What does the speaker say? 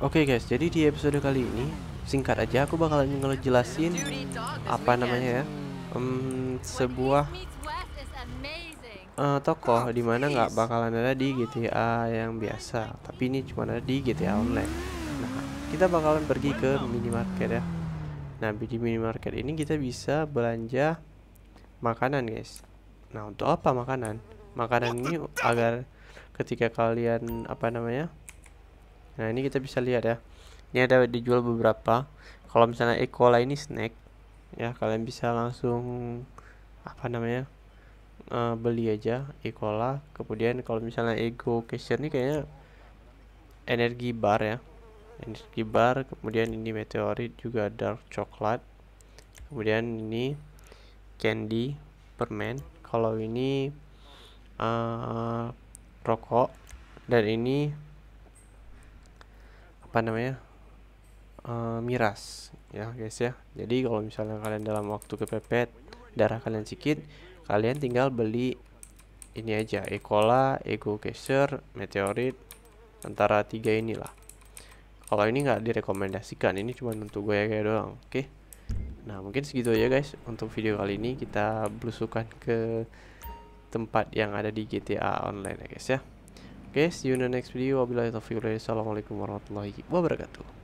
Oke okay guys, jadi di episode kali ini singkat aja aku bakalan ngejelasin apa namanya ya, um, sebuah uh, tokoh mana nggak bakalan ada di GTA yang biasa, tapi ini cuma ada di GTA Online. Nah, kita bakalan pergi ke minimarket ya. Nah, di minimarket ini kita bisa belanja makanan guys. Nah, untuk apa makanan? Makanan ini agar ketika kalian apa namanya? Nah ini kita bisa lihat ya. Ini ada dijual beberapa. Kalau misalnya E. ini snack, ya kalian bisa langsung apa namanya uh, beli aja E. Kemudian kalau misalnya Ego Cashier ini kayaknya energi bar ya, energi bar. Kemudian ini meteorit juga dark coklat. Kemudian ini candy permen. Kalau ini uh, rokok dan ini apa namanya uh, miras ya guys ya jadi kalau misalnya kalian dalam waktu kepepet darah kalian sedikit kalian tinggal beli ini aja Ecola, Ego Cacher, Meteorit antara tiga inilah kalau ini nggak direkomendasikan ini cuma untuk gue kayak doang oke okay? nah mungkin segitu aja guys untuk video kali ini kita belusukan ke tempat yang ada di GTA Online ya guys ya Oke, okay, see you in the next video. Wabillahi taufiq Assalamualaikum warahmatullahi wabarakatuh.